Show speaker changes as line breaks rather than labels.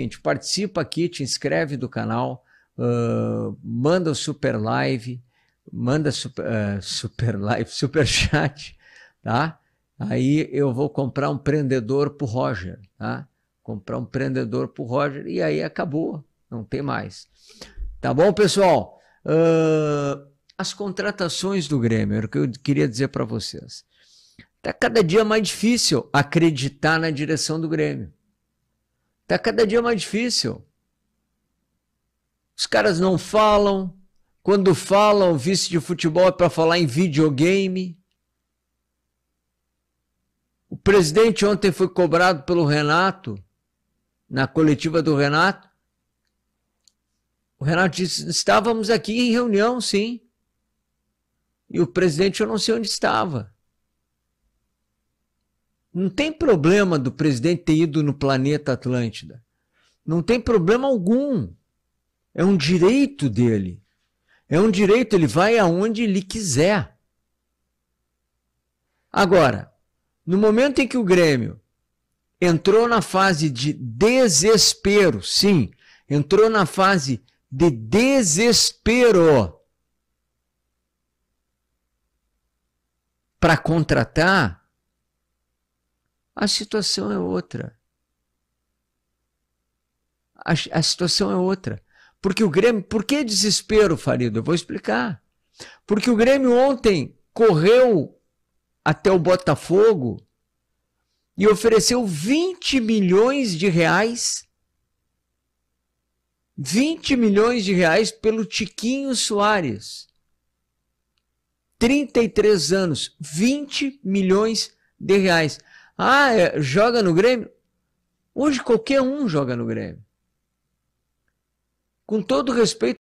seguinte: participa aqui, te inscreve do canal, uh, manda o super live, manda super, uh, super live, super chat, tá? Aí eu vou comprar um prendedor pro Roger, tá? Comprar um prendedor pro Roger e aí acabou, não tem mais. Tá bom, pessoal? Uh, as contratações do Grêmio, era o que eu queria dizer para vocês. Tá cada dia mais difícil acreditar na direção do Grêmio. Tá cada dia mais difícil. Os caras não falam. Quando falam, vice de futebol é para falar em videogame. O presidente ontem foi cobrado pelo Renato, na coletiva do Renato. O Renato disse: estávamos aqui em reunião, sim. E o presidente, eu não sei onde estava. Não tem problema do presidente ter ido no planeta Atlântida. Não tem problema algum. É um direito dele. É um direito, ele vai aonde ele quiser. Agora, no momento em que o Grêmio entrou na fase de desespero, sim, entrou na fase de desespero para contratar, a situação é outra. A, a situação é outra. Porque o Grêmio. Por que desespero, Farido? Eu vou explicar. Porque o Grêmio ontem correu até o Botafogo e ofereceu 20 milhões de reais. 20 milhões de reais pelo Tiquinho Soares. 33 anos, 20 milhões de reais. Ah, é, joga no Grêmio? Hoje qualquer um joga no Grêmio. Com todo respeito